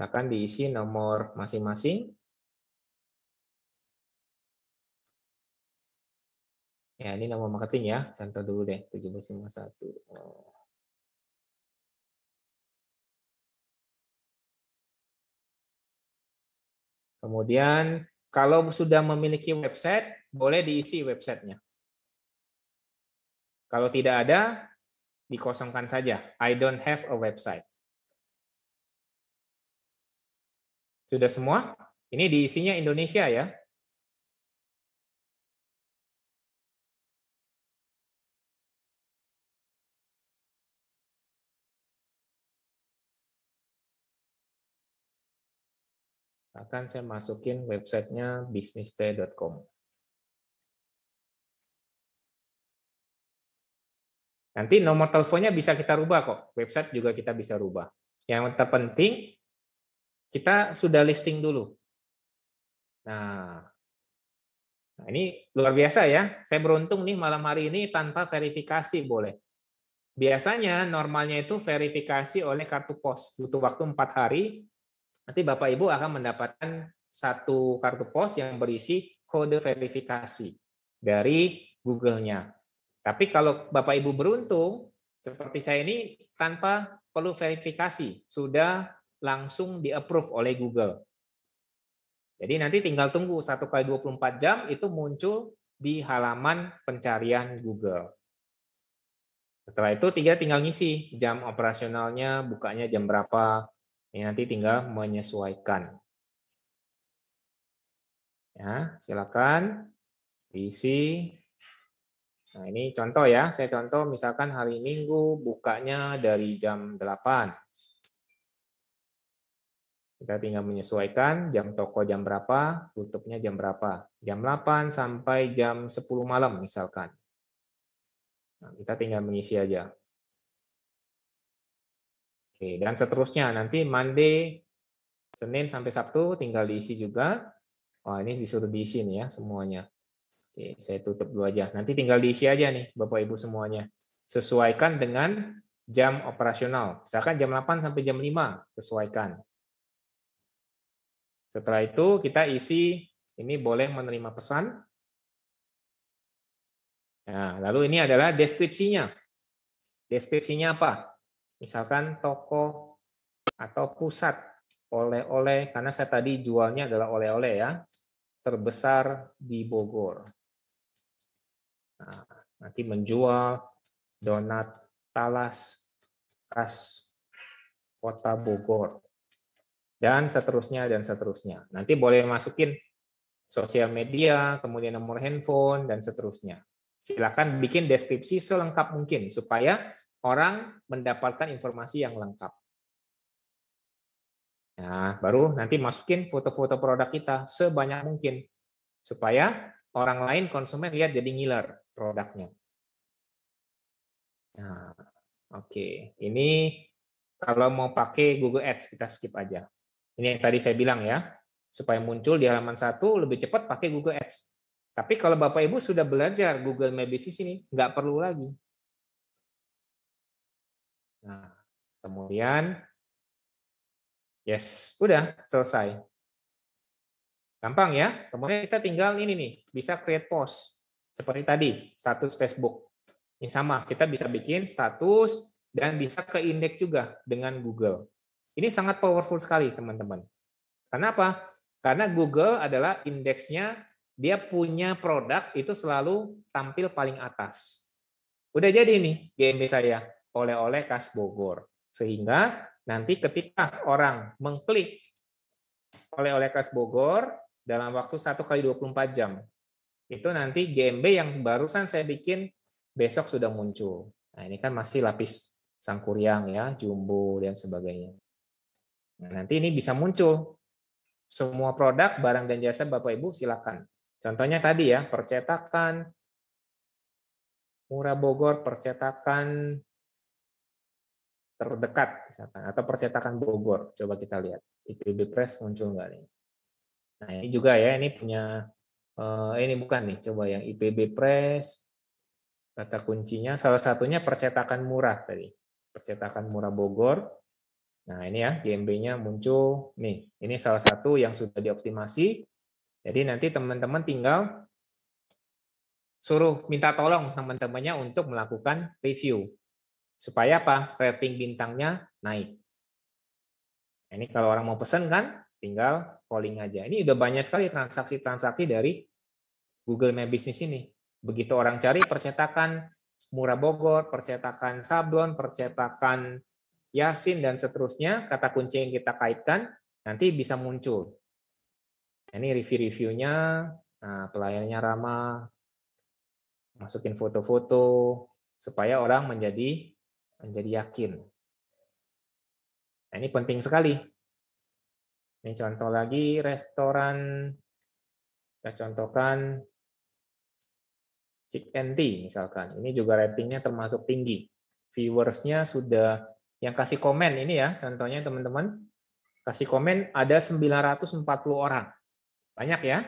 Silakan diisi nomor masing-masing. Ya, ini nomor marketing ya. Contoh dulu deh, 751. satu. Kemudian kalau sudah memiliki website, boleh diisi websitenya. Kalau tidak ada, dikosongkan saja. I don't have a website. Sudah semua? Ini diisinya Indonesia ya. Akan saya masukin websitenya bisnisday.com. Nanti nomor teleponnya bisa kita rubah kok. Website juga kita bisa rubah. Yang terpenting kita sudah listing dulu. Nah, nah, ini luar biasa ya. Saya beruntung nih malam hari ini tanpa verifikasi boleh. Biasanya normalnya itu verifikasi oleh kartu pos. Butuh waktu empat hari. Nanti Bapak Ibu akan mendapatkan satu kartu pos yang berisi kode verifikasi dari Google-nya. Tapi kalau Bapak Ibu beruntung, seperti saya ini tanpa perlu verifikasi, sudah langsung di-approve oleh Google. Jadi nanti tinggal tunggu 1 kali 24 jam itu muncul di halaman pencarian Google. Setelah itu tinggal tinggal ngisi jam operasionalnya, bukanya jam berapa, ini nanti tinggal menyesuaikan. Ya, silakan isi. Nah, ini contoh ya, saya contoh misalkan hari Minggu bukanya dari jam 8. Kita tinggal menyesuaikan jam toko jam berapa, tutupnya jam berapa. Jam 8 sampai jam 10 malam misalkan. Nah, kita tinggal mengisi aja. Oke, dan seterusnya nanti Monday, Senin sampai Sabtu tinggal diisi juga. Oh, ini disuruh diisi nih ya semuanya. Oke, saya tutup dulu aja. Nanti tinggal diisi aja nih Bapak Ibu semuanya. Sesuaikan dengan jam operasional. Misalkan jam 8 sampai jam 5, sesuaikan. Setelah itu kita isi ini boleh menerima pesan. Nah, lalu ini adalah deskripsinya. Deskripsinya apa? Misalkan toko atau pusat oleh-oleh karena saya tadi jualnya adalah oleh-oleh ya terbesar di Bogor. Nah, nanti menjual donat talas khas kota Bogor dan seterusnya dan seterusnya. Nanti boleh masukin sosial media, kemudian nomor handphone dan seterusnya. Silakan bikin deskripsi selengkap mungkin supaya orang mendapatkan informasi yang lengkap. Nah, baru nanti masukin foto-foto produk kita sebanyak mungkin supaya orang lain konsumen lihat jadi ngiler produknya. Nah, oke. Okay. Ini kalau mau pakai Google Ads kita skip aja. Ini yang tadi saya bilang ya, supaya muncul di halaman satu lebih cepat pakai Google Ads. Tapi kalau Bapak Ibu sudah belajar Google My Business ini, nggak perlu lagi. Nah, kemudian, yes, udah selesai. Gampang ya. Kemudian kita tinggal ini nih, bisa create post. Seperti tadi, status Facebook. Ini sama, kita bisa bikin status dan bisa ke indeks juga dengan Google. Ini sangat powerful sekali, teman-teman. Kenapa? Karena Google adalah indeksnya, dia punya produk itu selalu tampil paling atas. Udah jadi nih GMB saya, oleh-oleh khas Bogor. Sehingga nanti ketika orang mengklik oleh-oleh khas Bogor dalam waktu 1 kali 24 jam, itu nanti GMB yang barusan saya bikin besok sudah muncul. Nah, ini kan masih lapis sangkuriang ya, jumbo dan sebagainya. Nah, nanti ini bisa muncul semua produk, barang dan jasa Bapak Ibu silakan. Contohnya tadi ya, percetakan Murah Bogor, percetakan terdekat misalkan atau percetakan Bogor. Coba kita lihat. IPB Press muncul enggak nih? Nah, ini juga ya, ini punya eh, ini bukan nih, coba yang IPB Press kata kuncinya salah satunya percetakan murah tadi. Percetakan Murah Bogor Nah, ini ya GMB-nya muncul nih. Ini salah satu yang sudah dioptimasi. Jadi nanti teman-teman tinggal suruh minta tolong teman-temannya untuk melakukan review. Supaya apa? Rating bintangnya naik. Nah, ini kalau orang mau pesan kan tinggal calling aja. Ini udah banyak sekali transaksi-transaksi dari Google My Business ini. Begitu orang cari percetakan Murah Bogor, percetakan Sablon, percetakan Yasin, dan seterusnya, kata kunci yang kita kaitkan, nanti bisa muncul. Nah, ini review-reviewnya, nah, pelayannya ramah, masukin foto-foto, supaya orang menjadi menjadi yakin. Nah, ini penting sekali. Ini contoh lagi restoran, kita contohkan Chick and Tea misalkan. Ini juga ratingnya termasuk tinggi. Viewersnya sudah yang kasih komen ini ya, contohnya teman-teman, kasih komen ada 940 orang. Banyak ya.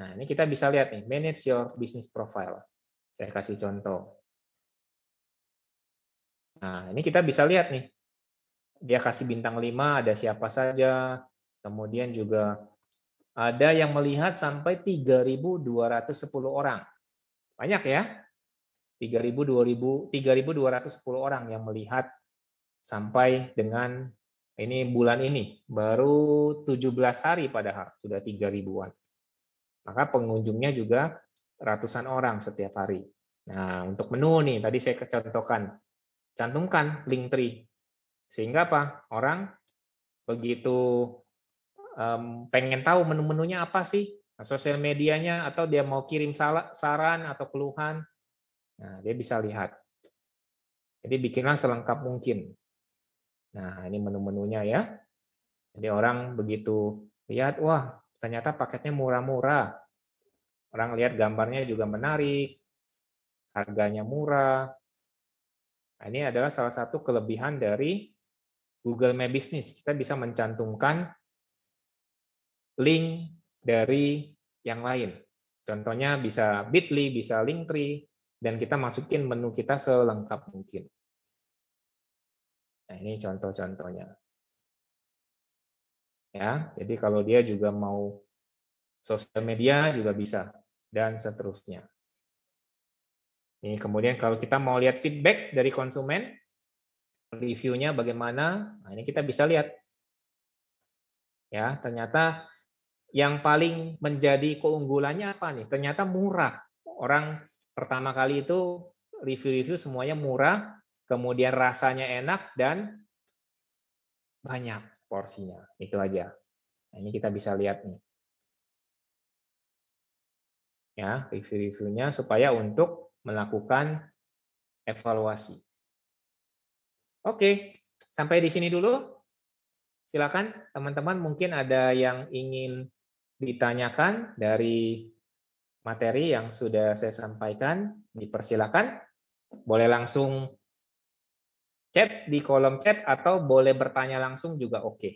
Nah, ini kita bisa lihat nih, manage your business profile. Saya kasih contoh. Nah, ini kita bisa lihat nih. Dia kasih bintang 5, ada siapa saja. Kemudian juga ada yang melihat sampai 3.210 orang. Banyak ya. 3.210 orang yang melihat sampai dengan ini bulan ini baru 17 hari padahal sudah 3.000 ribuan. Maka pengunjungnya juga ratusan orang setiap hari. Nah, untuk menu nih tadi saya kecontohkan cantumkan link tree. Sehingga apa? Orang begitu pengen tahu menu-menunya apa sih? sosial medianya atau dia mau kirim saran atau keluhan Nah, dia bisa lihat. Jadi bikinlah selengkap mungkin. Nah, ini menu-menunya ya. Jadi orang begitu lihat, wah ternyata paketnya murah-murah. Orang lihat gambarnya juga menarik, harganya murah. Nah, ini adalah salah satu kelebihan dari Google My Business. Kita bisa mencantumkan link dari yang lain. Contohnya bisa Bitly, bisa Linktree, dan kita masukin menu kita selengkap mungkin. Nah, ini contoh-contohnya. Ya, jadi kalau dia juga mau sosial media juga bisa dan seterusnya. Ini kemudian kalau kita mau lihat feedback dari konsumen, reviewnya bagaimana, nah ini kita bisa lihat. Ya, ternyata yang paling menjadi keunggulannya apa nih? Ternyata murah. Orang pertama kali itu review-review semuanya murah, kemudian rasanya enak dan banyak porsinya. Itu aja. Nah, ini kita bisa lihat nih. Ya, review-reviewnya supaya untuk melakukan evaluasi. Oke, sampai di sini dulu. Silakan teman-teman mungkin ada yang ingin ditanyakan dari materi yang sudah saya sampaikan. Dipersilakan. Boleh langsung chat di kolom chat atau boleh bertanya langsung juga oke. Okay.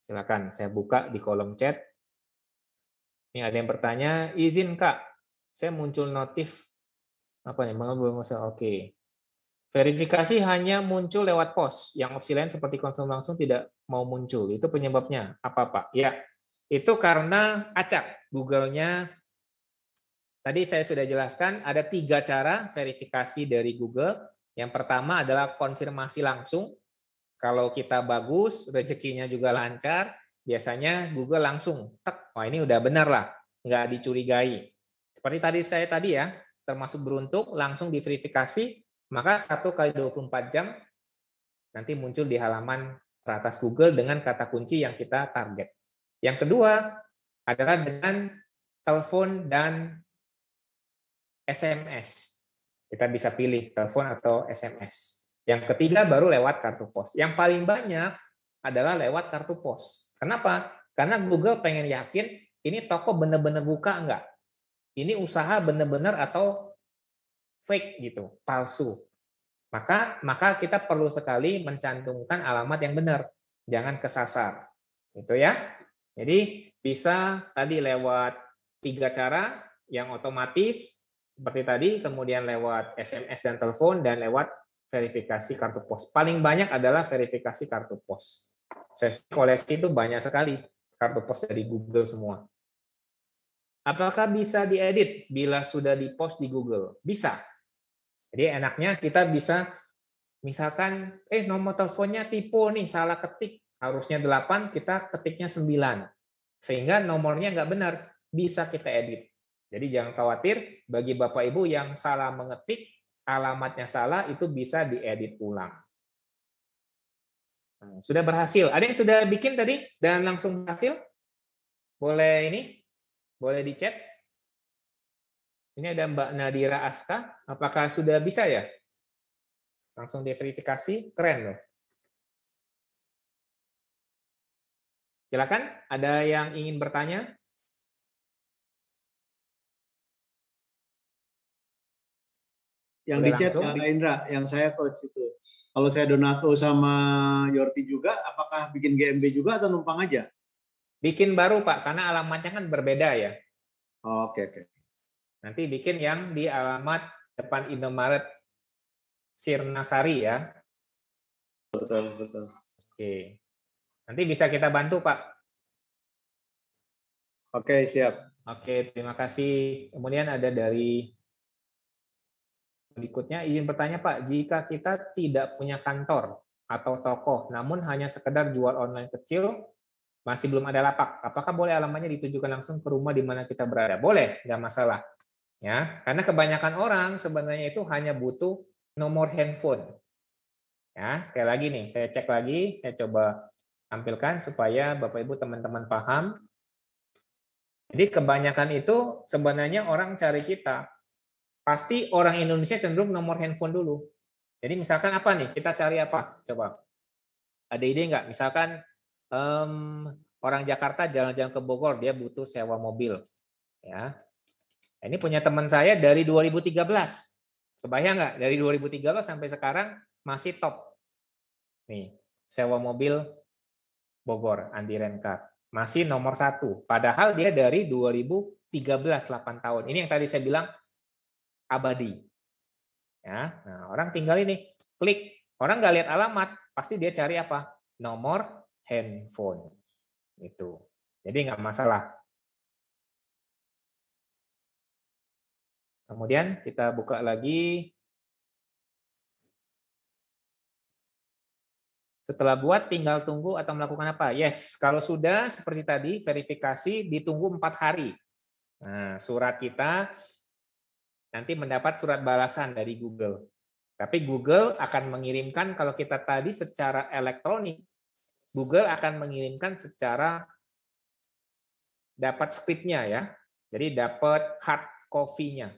Silakan saya buka di kolom chat. Ini ada yang bertanya, izin Kak, saya muncul notif apa nih? Mengapa Oke. Okay. Verifikasi hanya muncul lewat pos. Yang opsi lain seperti konfirm langsung tidak mau muncul. Itu penyebabnya apa Pak? Ya, itu karena acak Google-nya. Tadi saya sudah jelaskan ada tiga cara verifikasi dari Google. Yang pertama adalah konfirmasi langsung. Kalau kita bagus, rezekinya juga lancar, biasanya Google langsung tek, wah ini udah benar lah, nggak dicurigai. Seperti tadi saya tadi ya, termasuk beruntung langsung diverifikasi, maka satu kali 24 jam nanti muncul di halaman teratas Google dengan kata kunci yang kita target. Yang kedua adalah dengan telepon dan SMS. Kita bisa pilih telepon atau SMS. Yang ketiga baru lewat kartu pos. Yang paling banyak adalah lewat kartu pos. Kenapa? Karena Google pengen yakin ini toko benar-benar buka enggak? Ini usaha benar-benar atau fake gitu, palsu. Maka maka kita perlu sekali mencantumkan alamat yang benar. Jangan kesasar. Itu ya. Jadi bisa tadi lewat tiga cara yang otomatis seperti tadi, kemudian lewat SMS dan telepon, dan lewat verifikasi kartu pos. Paling banyak adalah verifikasi kartu pos. Saya koleksi itu banyak sekali kartu pos dari Google semua. Apakah bisa diedit bila sudah dipost di Google? Bisa. Jadi enaknya kita bisa misalkan eh nomor teleponnya tipu nih, salah ketik harusnya 8, kita ketiknya 9. Sehingga nomornya nggak benar, bisa kita edit. Jadi jangan khawatir, bagi Bapak Ibu yang salah mengetik, alamatnya salah, itu bisa diedit ulang. Nah, sudah berhasil. Ada yang sudah bikin tadi dan langsung berhasil? Boleh ini? Boleh di chat? Ini ada Mbak Nadira Aska. Apakah sudah bisa ya? Langsung diverifikasi. Keren loh. Silakan, ada yang ingin bertanya? Yang di chat ya, Indra, yang saya coach itu. Kalau saya Donato sama Yorti juga, apakah bikin GMB juga atau numpang aja? Bikin baru Pak, karena alamatnya kan berbeda ya. Oke, oke. Nanti bikin yang di alamat depan Indomaret Sirnasari ya. Betul, betul. Oke. Okay. Nanti bisa kita bantu, Pak. Oke, siap. Oke, terima kasih. Kemudian ada dari berikutnya, izin bertanya Pak, jika kita tidak punya kantor atau toko, namun hanya sekedar jual online kecil, masih belum ada lapak, apakah boleh alamatnya ditujukan langsung ke rumah di mana kita berada? Boleh, nggak masalah. Ya, karena kebanyakan orang sebenarnya itu hanya butuh nomor handphone. Ya, sekali lagi nih, saya cek lagi, saya coba tampilkan supaya Bapak Ibu teman-teman paham. Jadi kebanyakan itu sebenarnya orang cari kita. Pasti orang Indonesia cenderung nomor handphone dulu. Jadi misalkan apa nih? Kita cari apa? Coba. Ada ide nggak? Misalkan um, orang Jakarta jalan-jalan ke Bogor, dia butuh sewa mobil. Ya, nah, ini punya teman saya dari 2013. Kebayang nggak? Dari 2013 sampai sekarang masih top. Nih, sewa mobil Bogor, Andi Renkar. Masih nomor satu. Padahal dia dari 2013, 8 tahun. Ini yang tadi saya bilang abadi. Ya, nah orang tinggal ini klik. Orang nggak lihat alamat, pasti dia cari apa? Nomor handphone. Itu. Jadi nggak masalah. Kemudian kita buka lagi Setelah buat, tinggal tunggu atau melakukan apa? Yes, kalau sudah seperti tadi, verifikasi ditunggu empat hari. Nah, surat kita nanti mendapat surat balasan dari Google. Tapi Google akan mengirimkan kalau kita tadi secara elektronik, Google akan mengirimkan secara dapat scriptnya ya. Jadi dapat hard copy-nya.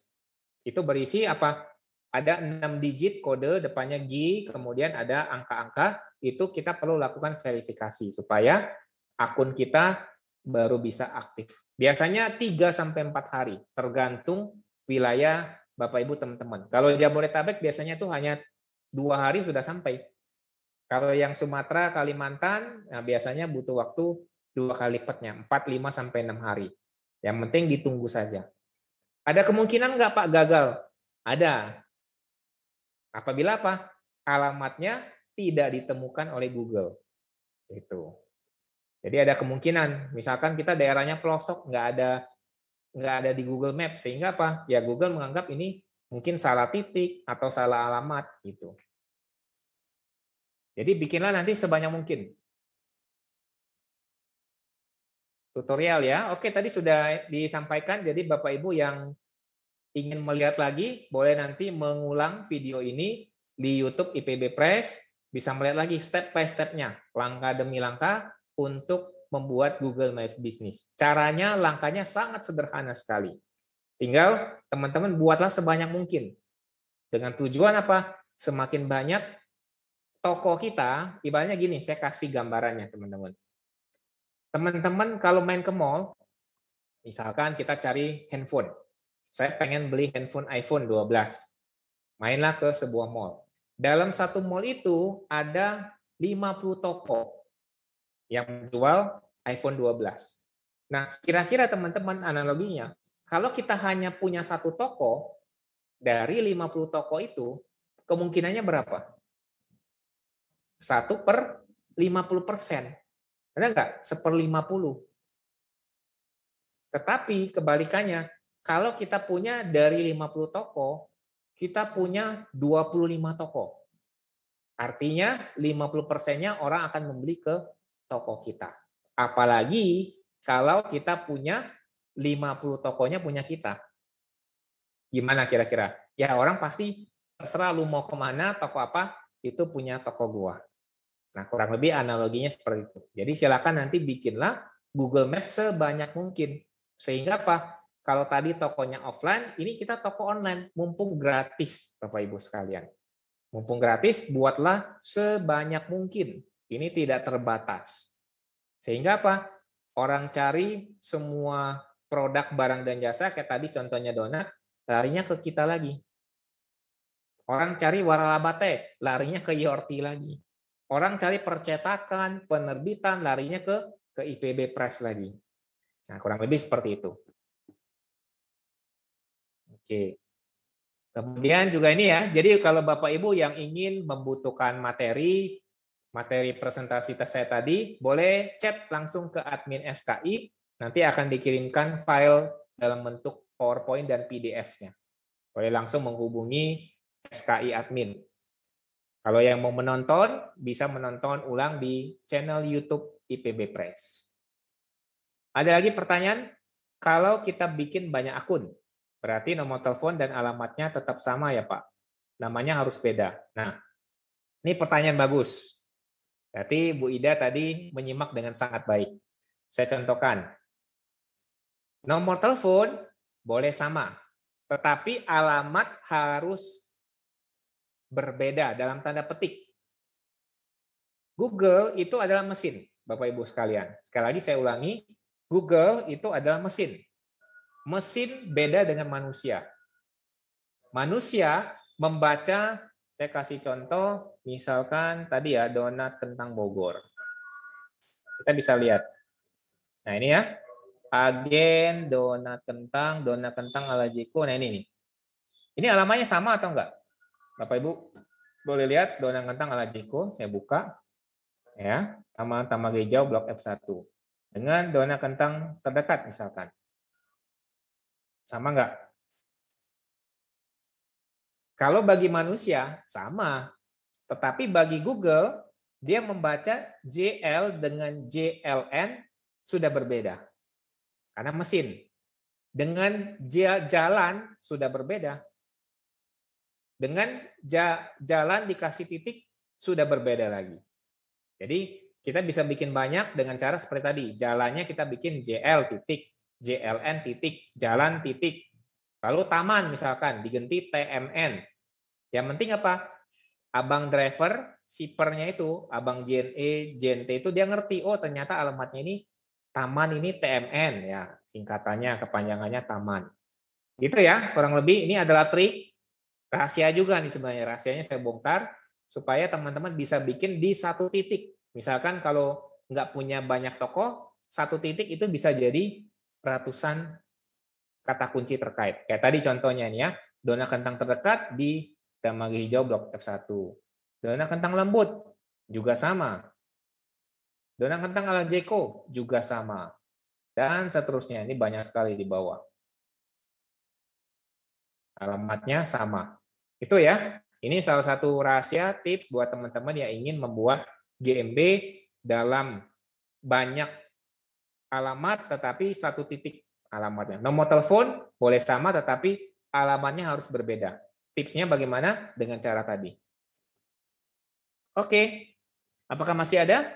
Itu berisi apa? ada enam digit kode depannya G, kemudian ada angka-angka, itu kita perlu lakukan verifikasi supaya akun kita baru bisa aktif. Biasanya 3 sampai 4 hari, tergantung wilayah Bapak Ibu teman-teman. Kalau Jabodetabek biasanya itu hanya dua hari sudah sampai. Kalau yang Sumatera, Kalimantan, nah biasanya butuh waktu dua kali lipatnya, 4, 5, sampai 6 hari. Yang penting ditunggu saja. Ada kemungkinan nggak Pak gagal? Ada. Apabila apa? Alamatnya tidak ditemukan oleh Google. Itu. Jadi ada kemungkinan, misalkan kita daerahnya pelosok, nggak ada nggak ada di Google Map, sehingga apa? Ya Google menganggap ini mungkin salah titik atau salah alamat itu Jadi bikinlah nanti sebanyak mungkin. Tutorial ya. Oke, tadi sudah disampaikan. Jadi Bapak Ibu yang ingin melihat lagi, boleh nanti mengulang video ini di YouTube IPB Press, bisa melihat lagi step by step-nya, langkah demi langkah untuk membuat Google My Business. Caranya, langkahnya sangat sederhana sekali. Tinggal teman-teman buatlah sebanyak mungkin. Dengan tujuan apa? Semakin banyak toko kita, ibaratnya gini, saya kasih gambarannya teman-teman. Teman-teman kalau main ke mall, misalkan kita cari handphone. Saya pengen beli handphone iPhone 12. Mainlah ke sebuah mall. Dalam satu mall itu ada 50 toko yang menjual iPhone 12. Nah, kira-kira teman-teman analoginya, kalau kita hanya punya satu toko, dari 50 toko itu, kemungkinannya berapa? 1 per 50 persen. Ada nggak? 1 per 50. Tetapi kebalikannya, kalau kita punya dari 50 toko, kita punya 25 toko. Artinya 50 persennya orang akan membeli ke toko kita. Apalagi kalau kita punya 50 tokonya punya kita. Gimana kira-kira? Ya orang pasti terserah lu mau kemana, toko apa, itu punya toko gua. Nah kurang lebih analoginya seperti itu. Jadi silakan nanti bikinlah Google Maps sebanyak mungkin. Sehingga apa? Kalau tadi tokonya offline, ini kita toko online, mumpung gratis, Bapak Ibu sekalian. Mumpung gratis, buatlah sebanyak mungkin. Ini tidak terbatas. Sehingga apa? Orang cari semua produk, barang, dan jasa, kayak tadi contohnya donat, larinya ke kita lagi. Orang cari waralabate, larinya ke Yorti e lagi. Orang cari percetakan, penerbitan, larinya ke ke IPB Press lagi. Nah, kurang lebih seperti itu. Oke. Kemudian juga ini ya, jadi kalau Bapak Ibu yang ingin membutuhkan materi, materi presentasi saya tadi, boleh chat langsung ke admin SKI, nanti akan dikirimkan file dalam bentuk PowerPoint dan PDF-nya. Boleh langsung menghubungi SKI admin. Kalau yang mau menonton, bisa menonton ulang di channel YouTube IPB Press. Ada lagi pertanyaan? Kalau kita bikin banyak akun, Berarti nomor telepon dan alamatnya tetap sama ya Pak. Namanya harus beda. Nah, ini pertanyaan bagus. Berarti Bu Ida tadi menyimak dengan sangat baik. Saya contohkan. Nomor telepon boleh sama, tetapi alamat harus berbeda dalam tanda petik. Google itu adalah mesin, Bapak Ibu sekalian. Sekali lagi saya ulangi, Google itu adalah mesin. Mesin beda dengan manusia. Manusia membaca, saya kasih contoh, misalkan tadi ya donat kentang Bogor. Kita bisa lihat. Nah ini ya, agen donat kentang, donat kentang ala Jiko. Nah ini nih. Ini alamanya sama atau enggak? Bapak Ibu boleh lihat donat kentang ala Jiko. Saya buka. Ya, Tama Tamageijau Blok F1 dengan donat kentang terdekat misalkan. Sama nggak? Kalau bagi manusia, sama. Tetapi bagi Google, dia membaca JL dengan JLN sudah berbeda. Karena mesin. Dengan jalan sudah berbeda. Dengan jalan dikasih titik sudah berbeda lagi. Jadi kita bisa bikin banyak dengan cara seperti tadi. Jalannya kita bikin JL titik. JLN titik, jalan titik. Lalu taman misalkan diganti TMN. Yang penting apa? Abang driver, sipernya itu, abang JNE, JNT itu dia ngerti, oh ternyata alamatnya ini taman ini TMN ya, singkatannya, kepanjangannya taman. Gitu ya, kurang lebih ini adalah trik rahasia juga nih sebenarnya. Rahasianya saya bongkar supaya teman-teman bisa bikin di satu titik. Misalkan kalau nggak punya banyak toko, satu titik itu bisa jadi ratusan kata kunci terkait. Kayak tadi contohnya nih ya, dona kentang terdekat di Damagi Hijau blok F1. Dona kentang lembut juga sama. Dona kentang ala Jeko juga sama. Dan seterusnya, ini banyak sekali di bawah. Alamatnya sama. Itu ya, ini salah satu rahasia tips buat teman-teman yang ingin membuat GMB dalam banyak alamat tetapi satu titik alamatnya. Nomor telepon boleh sama tetapi alamatnya harus berbeda. Tipsnya bagaimana dengan cara tadi. Oke, apakah masih ada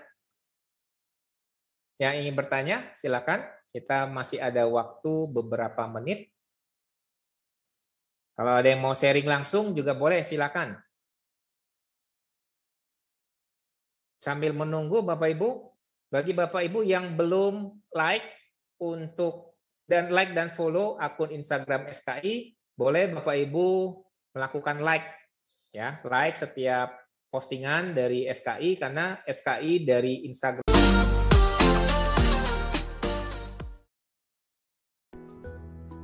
yang ingin bertanya? Silakan. Kita masih ada waktu beberapa menit. Kalau ada yang mau sharing langsung juga boleh, silakan. Sambil menunggu Bapak Ibu, bagi Bapak Ibu yang belum like untuk dan like dan follow akun Instagram SKI, boleh Bapak Ibu melakukan like ya, like setiap postingan dari SKI karena SKI dari Instagram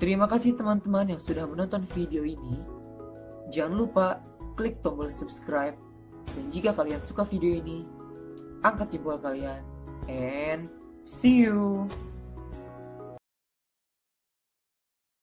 Terima kasih teman-teman yang sudah menonton video ini. Jangan lupa klik tombol subscribe dan jika kalian suka video ini, angkat jempol kalian and see you.